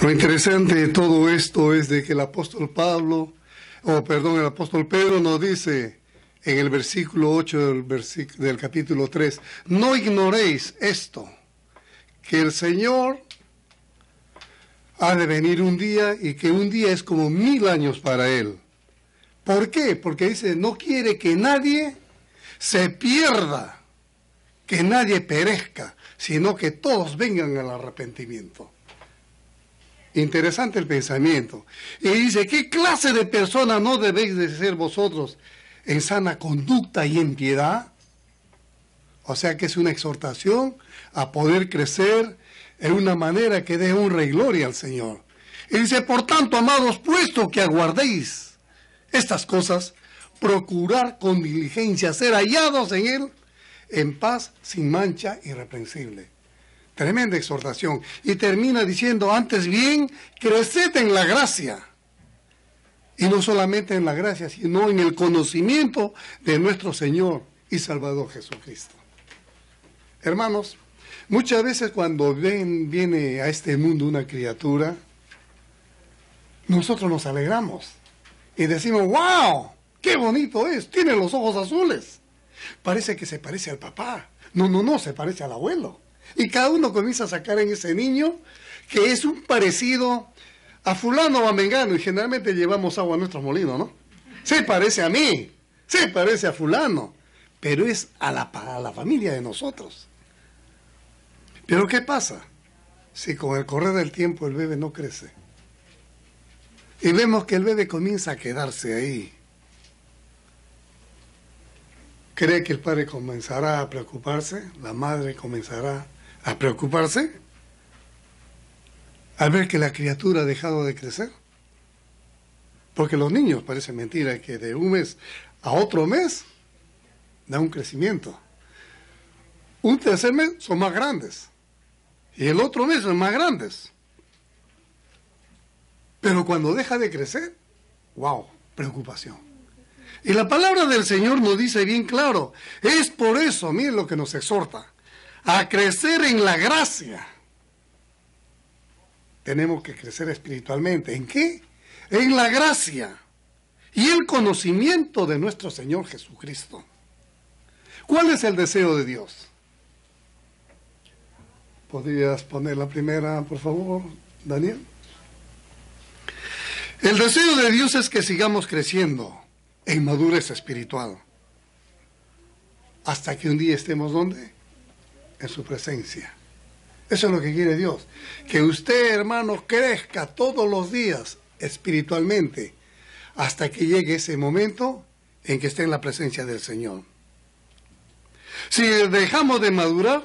Lo interesante de todo esto es de que el apóstol Pablo, o perdón, el apóstol Pedro nos dice en el versículo 8 del, del capítulo 3, no ignoréis esto, que el Señor ha de venir un día y que un día es como mil años para Él. ¿Por qué? Porque dice, no quiere que nadie se pierda, que nadie perezca, sino que todos vengan al arrepentimiento. Interesante el pensamiento. Y dice, ¿qué clase de persona no debéis de ser vosotros en sana conducta y en piedad? O sea que es una exhortación a poder crecer en una manera que dé honra y gloria al Señor. Y dice, por tanto, amados, puesto que aguardéis estas cosas, procurar con diligencia ser hallados en Él en paz, sin mancha, irreprensible. Tremenda exhortación. Y termina diciendo, antes bien, creced en la gracia. Y no solamente en la gracia, sino en el conocimiento de nuestro Señor y Salvador Jesucristo. Hermanos, muchas veces cuando ven, viene a este mundo una criatura, nosotros nos alegramos y decimos, wow, qué bonito es, tiene los ojos azules. Parece que se parece al papá. No, no, no, se parece al abuelo. Y cada uno comienza a sacar en ese niño que es un parecido a fulano o a mengano. Y generalmente llevamos agua a nuestros molinos, ¿no? Se parece a mí, se parece a fulano, pero es a la, a la familia de nosotros. Pero ¿qué pasa? Si con el correr del tiempo el bebé no crece. Y vemos que el bebé comienza a quedarse ahí. Cree que el padre comenzará a preocuparse, la madre comenzará a preocuparse al ver que la criatura ha dejado de crecer. Porque los niños, parece mentira, que de un mes a otro mes da un crecimiento. Un tercer mes son más grandes y el otro mes son más grandes. Pero cuando deja de crecer, wow, preocupación. Y la palabra del Señor nos dice bien claro, es por eso, miren lo que nos exhorta, a crecer en la gracia, tenemos que crecer espiritualmente. ¿En qué? En la gracia y el conocimiento de nuestro Señor Jesucristo. ¿Cuál es el deseo de Dios? ¿Podrías poner la primera, por favor, Daniel? El deseo de Dios es que sigamos creciendo en madurez espiritual. Hasta que un día estemos donde? en su presencia. Eso es lo que quiere Dios. Que usted, hermano, crezca todos los días espiritualmente hasta que llegue ese momento en que esté en la presencia del Señor. Si dejamos de madurar,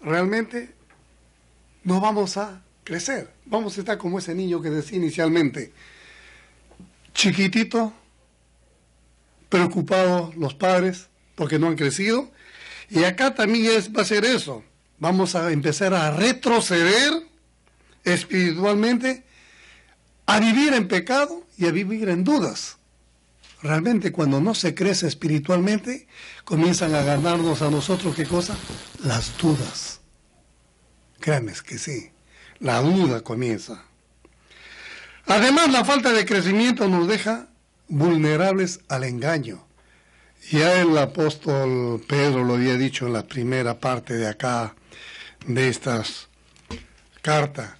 realmente no vamos a crecer. Vamos a estar como ese niño que decía inicialmente, chiquitito, preocupados los padres porque no han crecido y acá también es, va a ser eso. Vamos a empezar a retroceder espiritualmente, a vivir en pecado y a vivir en dudas. Realmente cuando no se crece espiritualmente, comienzan a ganarnos a nosotros qué cosa? Las dudas. Créanme que sí, la duda comienza. Además, la falta de crecimiento nos deja vulnerables al engaño ya el apóstol Pedro lo había dicho en la primera parte de acá, de estas cartas,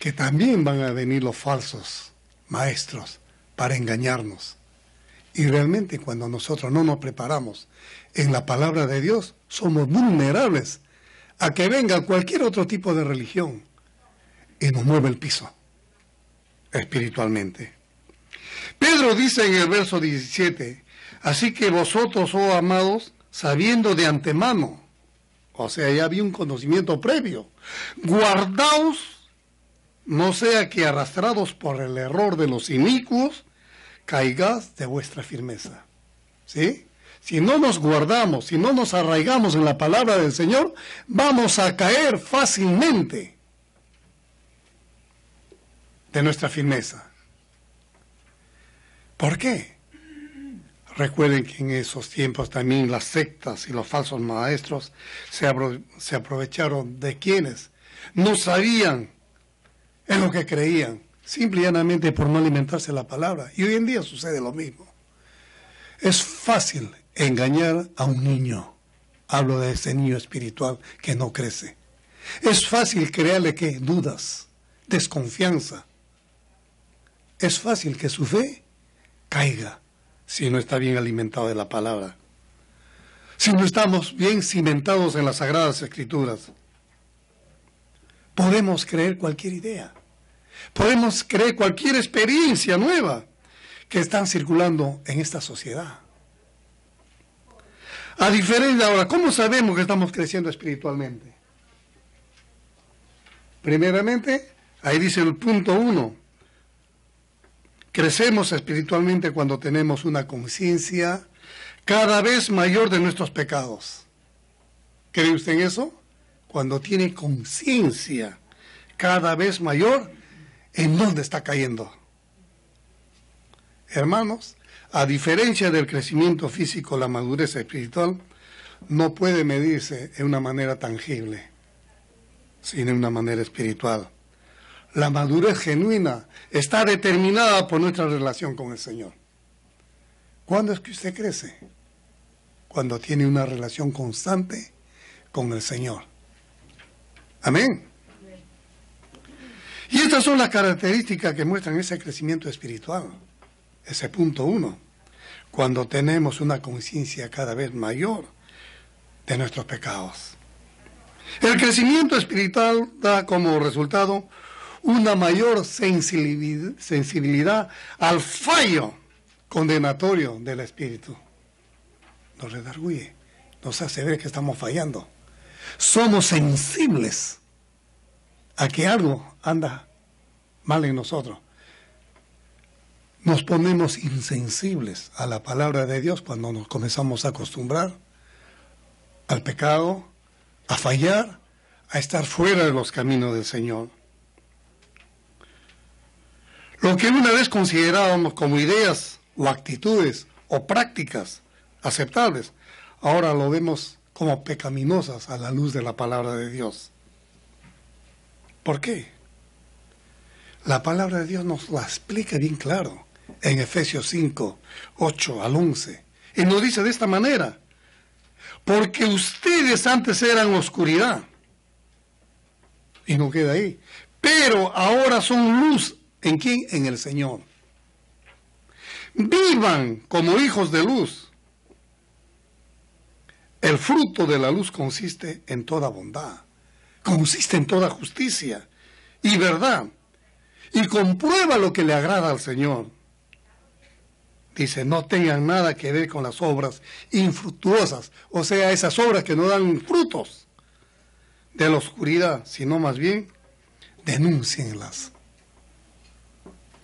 que también van a venir los falsos maestros para engañarnos. Y realmente cuando nosotros no nos preparamos en la palabra de Dios, somos vulnerables a que venga cualquier otro tipo de religión y nos mueva el piso espiritualmente. Pedro dice en el verso 17, Así que vosotros, oh amados, sabiendo de antemano, o sea, ya había un conocimiento previo, guardaos, no sea que arrastrados por el error de los inicuos, caigas de vuestra firmeza. ¿Sí? Si no nos guardamos, si no nos arraigamos en la palabra del Señor, vamos a caer fácilmente de nuestra firmeza. ¿Por qué? Recuerden que en esos tiempos también las sectas y los falsos maestros se, aprovecharon de quienes no sabían en lo que creían, simple y llanamente por no alimentarse la palabra. Y hoy en día sucede lo mismo. Es fácil engañar a un niño. Hablo de ese niño espiritual que no crece. Es fácil crearle que dudas, desconfianza. Es fácil que su fe caiga si no está bien alimentado de la palabra. Si no estamos bien cimentados en las sagradas escrituras. Podemos creer cualquier idea. Podemos creer cualquier experiencia nueva que están circulando en esta sociedad. A diferencia ahora, ¿cómo sabemos que estamos creciendo espiritualmente? Primeramente, ahí dice el punto uno, Crecemos espiritualmente cuando tenemos una conciencia cada vez mayor de nuestros pecados. ¿Cree usted en eso? Cuando tiene conciencia cada vez mayor en dónde está cayendo. Hermanos, a diferencia del crecimiento físico, la madurez espiritual no puede medirse en una manera tangible, sino en una manera espiritual. La madurez genuina está determinada por nuestra relación con el Señor. ¿Cuándo es que usted crece? Cuando tiene una relación constante con el Señor. Amén. Y estas son las características que muestran ese crecimiento espiritual. Ese punto uno. Cuando tenemos una conciencia cada vez mayor de nuestros pecados. El crecimiento espiritual da como resultado una mayor sensibilidad al fallo condenatorio del espíritu. Nos redarguye, nos hace ver que estamos fallando. Somos sensibles a que algo anda mal en nosotros. Nos ponemos insensibles a la palabra de Dios cuando nos comenzamos a acostumbrar al pecado, a fallar, a estar fuera de los caminos del Señor. Lo que una vez considerábamos como ideas o actitudes o prácticas aceptables, ahora lo vemos como pecaminosas a la luz de la palabra de Dios. ¿Por qué? La palabra de Dios nos la explica bien claro en Efesios 5, 8 al 11. Y nos dice de esta manera, porque ustedes antes eran oscuridad. Y no queda ahí. Pero ahora son luz ¿En quién? En el Señor. Vivan como hijos de luz. El fruto de la luz consiste en toda bondad, consiste en toda justicia y verdad, y comprueba lo que le agrada al Señor. Dice, no tengan nada que ver con las obras infructuosas, o sea, esas obras que no dan frutos de la oscuridad, sino más bien denúncienlas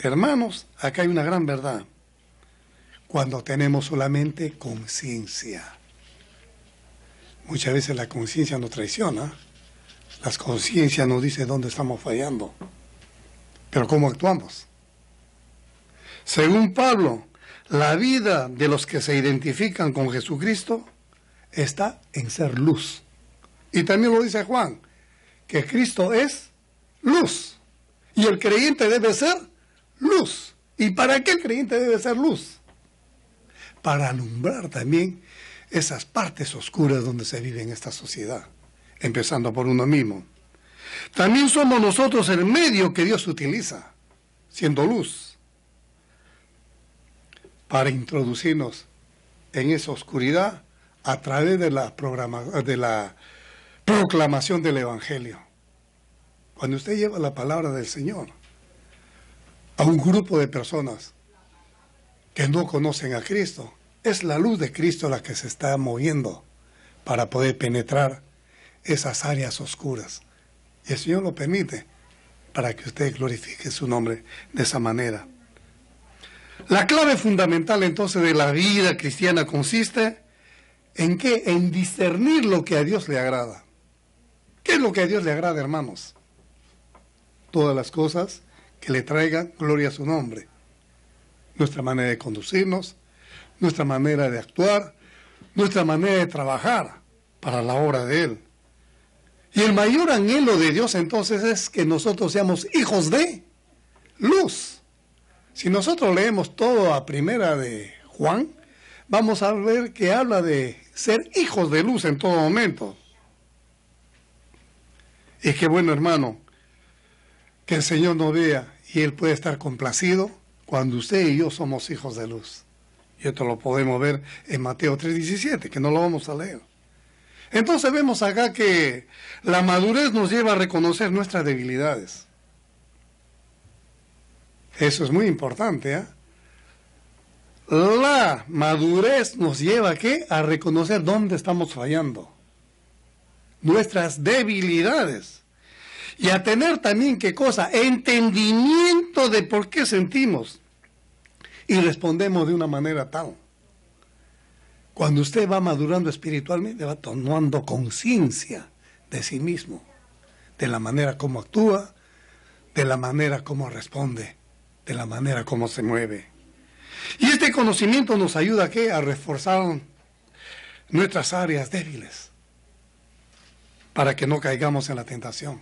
Hermanos, acá hay una gran verdad. Cuando tenemos solamente conciencia. Muchas veces la conciencia nos traiciona. Las conciencias nos dice dónde estamos fallando. Pero ¿cómo actuamos? Según Pablo, la vida de los que se identifican con Jesucristo está en ser luz. Y también lo dice Juan, que Cristo es luz. Y el creyente debe ser luz. ¿Y para qué el creyente debe ser luz? Para alumbrar también esas partes oscuras donde se vive en esta sociedad, empezando por uno mismo. También somos nosotros el medio que Dios utiliza, siendo luz, para introducirnos en esa oscuridad a través de la, de la proclamación del Evangelio. Cuando usted lleva la palabra del Señor, a un grupo de personas que no conocen a Cristo. Es la luz de Cristo la que se está moviendo para poder penetrar esas áreas oscuras. Y el Señor lo permite para que usted glorifique su nombre de esa manera. La clave fundamental entonces de la vida cristiana consiste en qué? En discernir lo que a Dios le agrada. ¿Qué es lo que a Dios le agrada, hermanos? Todas las cosas que le traiga gloria a su nombre. Nuestra manera de conducirnos, nuestra manera de actuar, nuestra manera de trabajar para la obra de Él. Y el mayor anhelo de Dios entonces es que nosotros seamos hijos de luz. Si nosotros leemos todo a primera de Juan, vamos a ver que habla de ser hijos de luz en todo momento. Y qué bueno, hermano, que el Señor nos vea y Él puede estar complacido cuando usted y yo somos hijos de luz. Y esto lo podemos ver en Mateo 3:17, que no lo vamos a leer. Entonces vemos acá que la madurez nos lleva a reconocer nuestras debilidades. Eso es muy importante. ¿eh? La madurez nos lleva ¿a qué? A reconocer dónde estamos fallando. Nuestras debilidades y a tener también, ¿qué cosa? Entendimiento de por qué sentimos y respondemos de una manera tal. Cuando usted va madurando espiritualmente, va tomando conciencia de sí mismo, de la manera como actúa, de la manera como responde, de la manera como se mueve. Y este conocimiento nos ayuda ¿qué? a reforzar nuestras áreas débiles para que no caigamos en la tentación.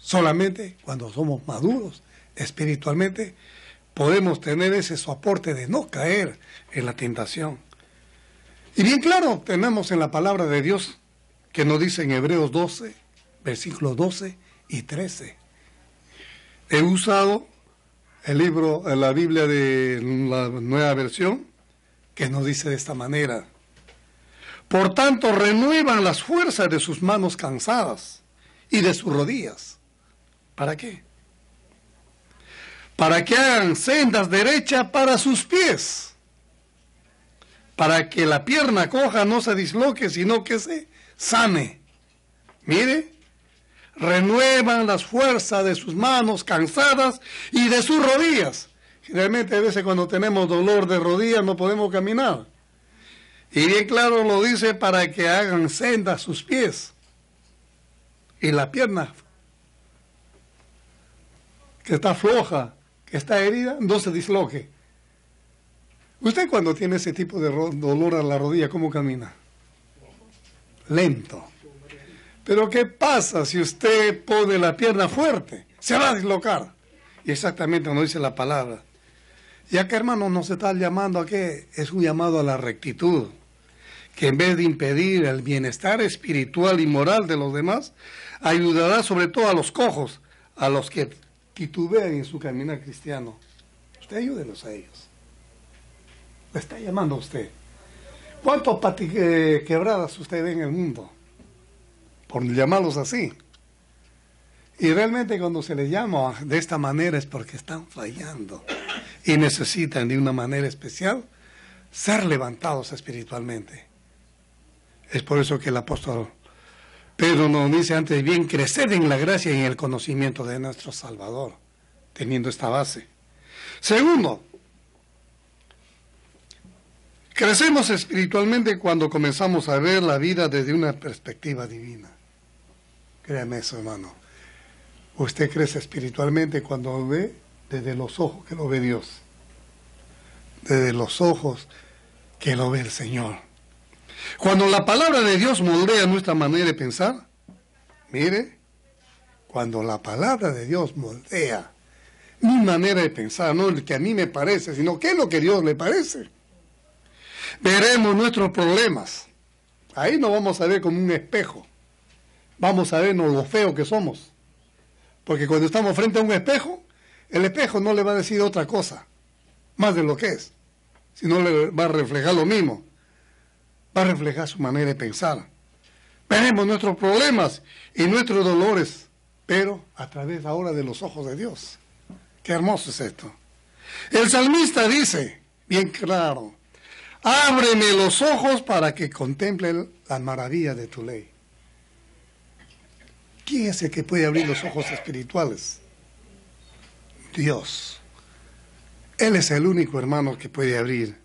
Solamente cuando somos maduros espiritualmente podemos tener ese soporte de no caer en la tentación. Y bien claro, tenemos en la palabra de Dios que nos dice en Hebreos 12, versículos 12 y 13. He usado el libro, la Biblia de la nueva versión, que nos dice de esta manera. Por tanto, renuevan las fuerzas de sus manos cansadas y de sus rodillas ¿Para qué? Para que hagan sendas derechas para sus pies. Para que la pierna coja no se disloque, sino que se sane. Mire, renuevan las fuerzas de sus manos cansadas y de sus rodillas. Generalmente a veces cuando tenemos dolor de rodillas no podemos caminar. Y bien claro lo dice para que hagan sendas sus pies y la pierna que está floja, que está herida, no se disloque. Usted cuando tiene ese tipo de dolor a la rodilla, ¿cómo camina? Lento. Pero ¿qué pasa si usted pone la pierna fuerte? Se va a dislocar. Y exactamente no dice la palabra. Ya que hermano nos está llamando a que es un llamado a la rectitud, que en vez de impedir el bienestar espiritual y moral de los demás, ayudará sobre todo a los cojos, a los que ve en su camino cristiano, usted ayúdenos a ellos. Le está llamando a usted. ¿Cuántas eh, quebradas usted ve en el mundo? Por llamarlos así. Y realmente cuando se les llama de esta manera es porque están fallando y necesitan de una manera especial ser levantados espiritualmente. Es por eso que el apóstol Pedro nos dice antes bien, crecer en la gracia y en el conocimiento de nuestro Salvador, teniendo esta base. Segundo, crecemos espiritualmente cuando comenzamos a ver la vida desde una perspectiva divina. Créame eso, hermano. Usted crece espiritualmente cuando ve desde los ojos que lo ve Dios, desde los ojos que lo ve el Señor cuando la palabra de Dios moldea nuestra manera de pensar, mire, cuando la palabra de Dios moldea mi manera de pensar, no el que a mí me parece, sino qué es lo que Dios le parece, veremos nuestros problemas. Ahí nos vamos a ver como un espejo. Vamos a vernos lo feo que somos. Porque cuando estamos frente a un espejo, el espejo no le va a decir otra cosa, más de lo que es, sino le va a reflejar lo mismo va a reflejar su manera de pensar. Veremos nuestros problemas y nuestros dolores, pero a través ahora de los ojos de Dios. Qué hermoso es esto. El salmista dice, bien claro, ábreme los ojos para que contemple la maravilla de tu ley. ¿Quién es el que puede abrir los ojos espirituales? Dios. Él es el único hermano que puede abrir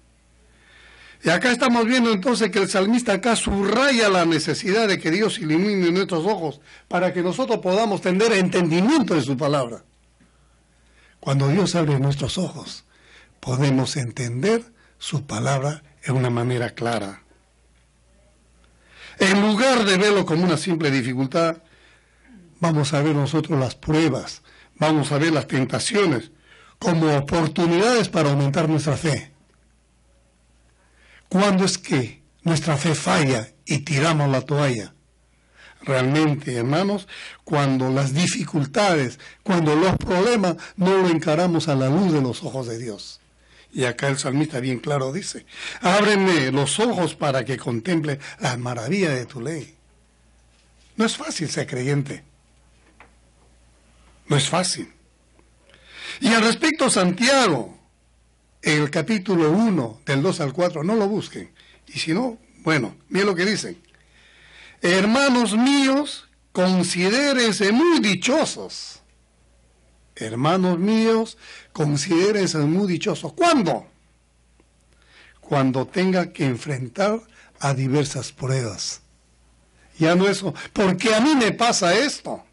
y acá estamos viendo entonces que el salmista acá subraya la necesidad de que Dios ilumine nuestros ojos para que nosotros podamos tener entendimiento de su palabra. Cuando Dios abre nuestros ojos, podemos entender su palabra en una manera clara. En lugar de verlo como una simple dificultad, vamos a ver nosotros las pruebas, vamos a ver las tentaciones como oportunidades para aumentar nuestra fe. ¿Cuándo es que nuestra fe falla y tiramos la toalla? Realmente, hermanos, cuando las dificultades, cuando los problemas no lo encaramos a la luz de los ojos de Dios. Y acá el salmista bien claro dice, ábreme los ojos para que contemple la maravillas de tu ley. No es fácil ser creyente. No es fácil. Y al respecto, Santiago, el capítulo 1, del 2 al 4, no lo busquen. Y si no, bueno, miren lo que dicen. Hermanos míos, considérense muy dichosos. Hermanos míos, considérense muy dichosos. ¿Cuándo? Cuando tenga que enfrentar a diversas pruebas. Ya no eso. ¿Por qué a mí me pasa esto?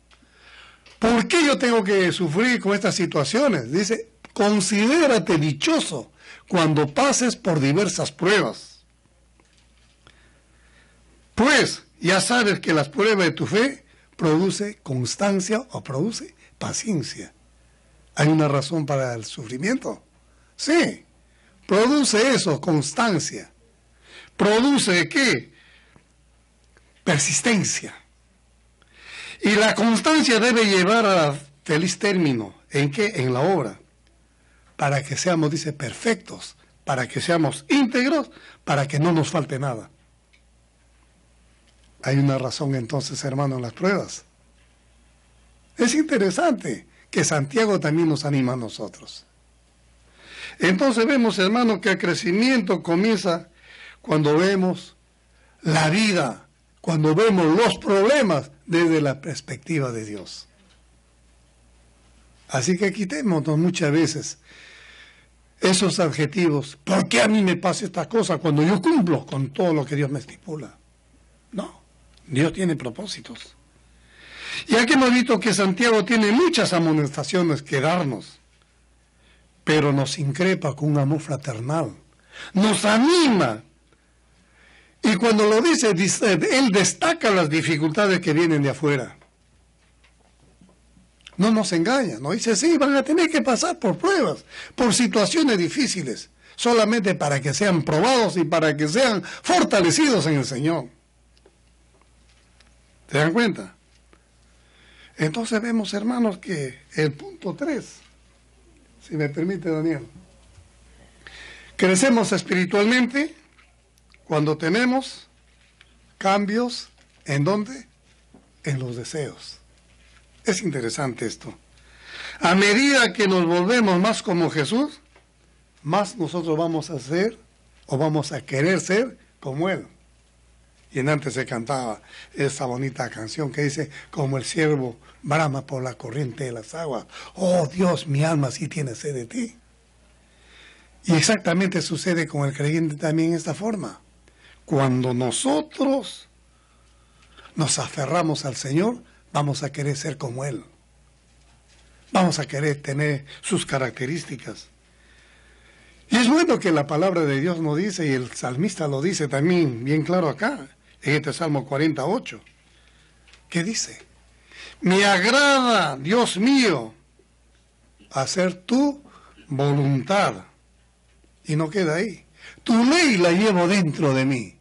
¿Por qué yo tengo que sufrir con estas situaciones? Dice, Considérate dichoso cuando pases por diversas pruebas. Pues ya sabes que las pruebas de tu fe produce constancia o produce paciencia. ¿Hay una razón para el sufrimiento? Sí, produce eso, constancia. ¿Produce qué? Persistencia. Y la constancia debe llevar a feliz término. ¿En qué? En la obra para que seamos, dice, perfectos, para que seamos íntegros, para que no nos falte nada. Hay una razón entonces, hermano, en las pruebas. Es interesante que Santiago también nos anima a nosotros. Entonces vemos, hermano, que el crecimiento comienza cuando vemos la vida, cuando vemos los problemas desde la perspectiva de Dios. Así que quitémonos muchas veces esos adjetivos. ¿Por qué a mí me pasa esta cosa cuando yo cumplo con todo lo que Dios me estipula? No, Dios tiene propósitos. Ya que hemos visto que Santiago tiene muchas amonestaciones que darnos, pero nos increpa con un amor fraternal, nos anima. Y cuando lo dice, dice él destaca las dificultades que vienen de afuera no nos engaña, no dice, sí, van a tener que pasar por pruebas, por situaciones difíciles, solamente para que sean probados y para que sean fortalecidos en el Señor. ¿Se dan cuenta? Entonces vemos, hermanos, que el punto 3, si me permite Daniel, crecemos espiritualmente cuando tenemos cambios en donde En los deseos. Es interesante esto. A medida que nos volvemos más como Jesús, más nosotros vamos a ser o vamos a querer ser como Él. Y en antes se cantaba esa bonita canción que dice, como el siervo brama por la corriente de las aguas. Oh Dios, mi alma sí tiene sed de ti. Y exactamente sucede con el creyente también en esta forma. Cuando nosotros nos aferramos al Señor, vamos a querer ser como Él. Vamos a querer tener sus características. Y es bueno que la palabra de Dios nos dice, y el salmista lo dice también bien claro acá, en este Salmo 48, que dice, me agrada, Dios mío, hacer tu voluntad. Y no queda ahí. Tu ley la llevo dentro de mí.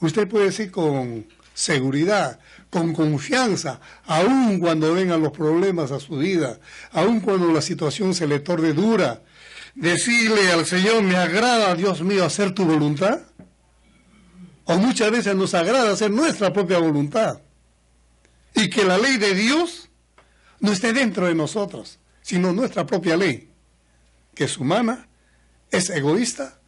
Usted puede decir con seguridad, con confianza, aun cuando vengan los problemas a su vida, aun cuando la situación se le torne dura. Decirle al Señor, me agrada, Dios mío, hacer tu voluntad. O muchas veces nos agrada hacer nuestra propia voluntad. Y que la ley de Dios no esté dentro de nosotros, sino nuestra propia ley, que es humana, es egoísta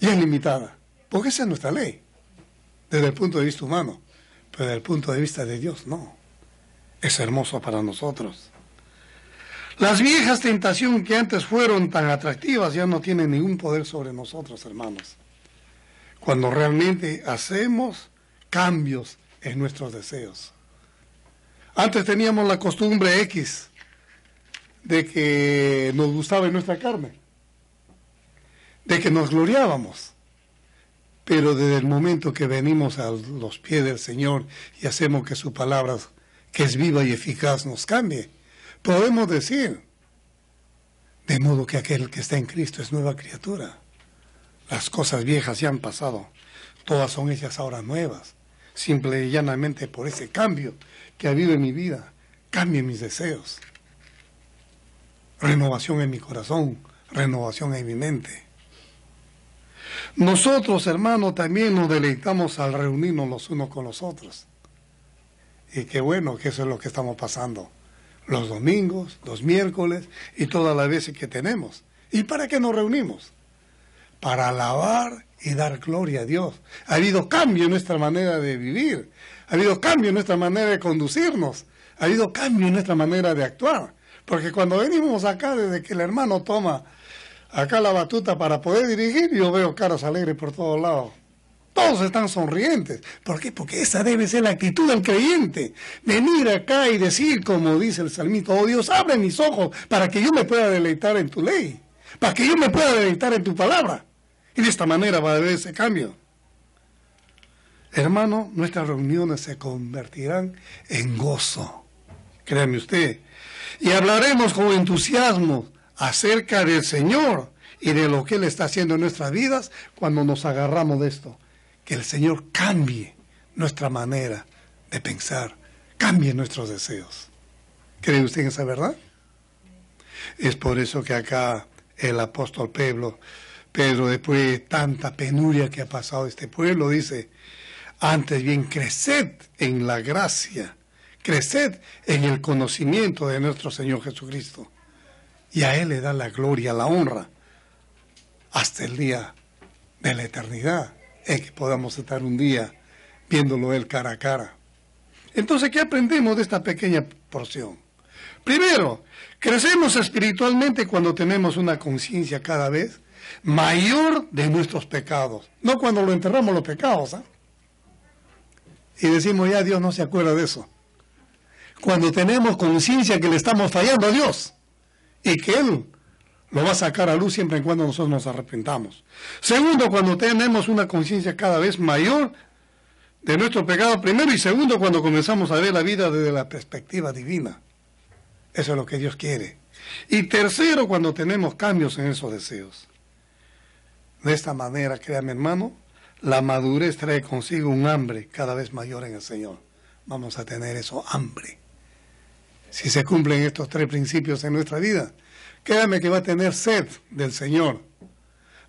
y es limitada. Porque esa es nuestra ley, desde el punto de vista humano pero desde el punto de vista de Dios no. Es hermoso para nosotros. Las viejas tentaciones que antes fueron tan atractivas ya no tienen ningún poder sobre nosotros, hermanos. Cuando realmente hacemos cambios en nuestros deseos. Antes teníamos la costumbre X de que nos gustaba nuestra carne, de que nos gloriábamos. Pero desde el momento que venimos a los pies del Señor y hacemos que su palabra, que es viva y eficaz, nos cambie, podemos decir, de modo que aquel que está en Cristo es nueva criatura. Las cosas viejas ya han pasado, todas son ellas ahora nuevas, simple y llanamente por ese cambio que ha habido en mi vida. Cambien mis deseos, renovación en mi corazón, renovación en mi mente. Nosotros, hermanos, también nos deleitamos al reunirnos los unos con los otros. Y qué bueno que eso es lo que estamos pasando los domingos, los miércoles y todas las veces que tenemos. ¿Y para qué nos reunimos? Para alabar y dar gloria a Dios. Ha habido cambio en nuestra manera de vivir, ha habido cambio en nuestra manera de conducirnos, ha habido cambio en nuestra manera de actuar. Porque cuando venimos acá, desde que el hermano toma acá la batuta para poder dirigir, yo veo caras alegres por todos lados. Todos están sonrientes. ¿Por qué? Porque esa debe ser la actitud del creyente. Venir acá y decir, como dice el Salmito, oh Dios, abre mis ojos para que yo me pueda deleitar en tu ley, para que yo me pueda deleitar en tu palabra. Y de esta manera va a haber ese cambio. Hermano, nuestras reuniones se convertirán en gozo. Créame usted. Y hablaremos con entusiasmo acerca del Señor y de lo que Él está haciendo en nuestras vidas cuando nos agarramos de esto. Que el Señor cambie nuestra manera de pensar, cambie nuestros deseos. ¿Cree usted en esa verdad? Es por eso que acá el apóstol Pedro, Pedro, después de tanta penuria que ha pasado este pueblo, dice, antes bien creced en la gracia, creced en el conocimiento de nuestro Señor Jesucristo y a Él le da la gloria, la honra, hasta el día de la eternidad, en que podamos estar un día viéndolo Él cara a cara. Entonces, ¿qué aprendemos de esta pequeña porción? Primero, crecemos espiritualmente cuando tenemos una conciencia cada vez mayor de nuestros pecados, no cuando lo enterramos los pecados. ¿eh? Y decimos, ya Dios no se acuerda de eso. Cuando tenemos conciencia que le estamos fallando a Dios y que Él lo va a sacar a luz siempre y cuando nosotros nos arrepentamos. Segundo, cuando tenemos una conciencia cada vez mayor de nuestro pecado primero y segundo, cuando comenzamos a ver la vida desde la perspectiva divina. Eso es lo que Dios quiere. Y tercero, cuando tenemos cambios en esos deseos. De esta manera, créame hermano, la madurez trae consigo un hambre cada vez mayor en el Señor. Vamos a tener eso, hambre si se cumplen estos tres principios en nuestra vida. Créame que va a tener sed del Señor.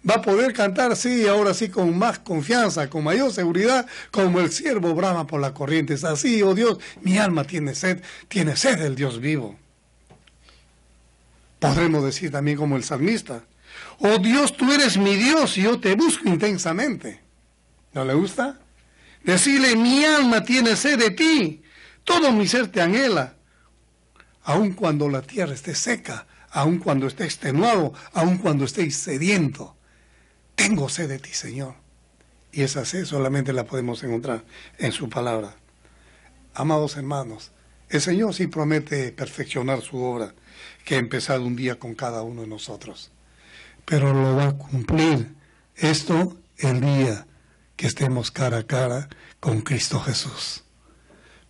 Va a poder cantar, sí, ahora sí, con más confianza, con mayor seguridad, como el siervo brama por las corrientes. Así, oh Dios, mi alma tiene sed, tiene sed del Dios vivo. Podremos decir también como el salmista, oh Dios, tú eres mi Dios y yo te busco intensamente. ¿No le gusta? Decirle, mi alma tiene sed de ti, todo mi ser te anhela, aun cuando la tierra esté seca, aun cuando esté extenuado, aun cuando esté sediento. Tengo sed de ti, Señor. Y esa sed solamente la podemos encontrar en su palabra. Amados hermanos, el Señor sí promete perfeccionar su obra que ha empezado un día con cada uno de nosotros. Pero lo va a cumplir esto el día que estemos cara a cara con Cristo Jesús.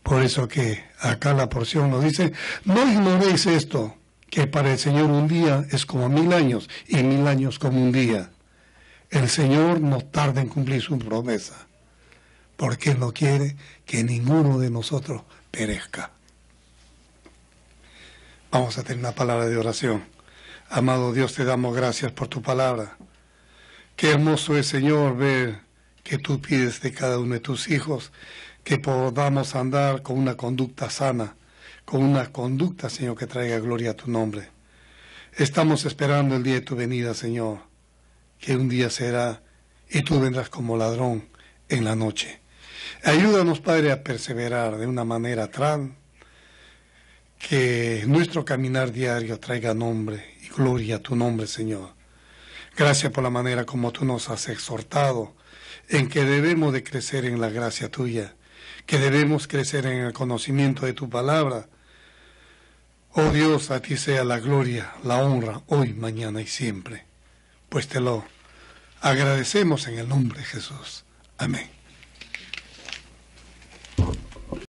Por eso que acá la porción nos dice, no veis esto, que para el Señor un día es como mil años y mil años como un día. El Señor no tarda en cumplir su promesa, porque no quiere que ninguno de nosotros perezca. Vamos a tener una palabra de oración. Amado Dios, te damos gracias por tu palabra. Qué hermoso es, Señor, ver que tú pides de cada uno de tus hijos, que podamos andar con una conducta sana, con una conducta, Señor, que traiga gloria a tu nombre. Estamos esperando el día de tu venida, Señor, que un día será y tú vendrás como ladrón en la noche. Ayúdanos, Padre, a perseverar de una manera tal que nuestro caminar diario traiga nombre y gloria a tu nombre, Señor. Gracias por la manera como tú nos has exhortado en que debemos de crecer en la gracia tuya, que debemos crecer en el conocimiento de tu palabra. Oh Dios, a ti sea la gloria, la honra, hoy, mañana y siempre. Pues te lo agradecemos en el nombre de Jesús. Amén.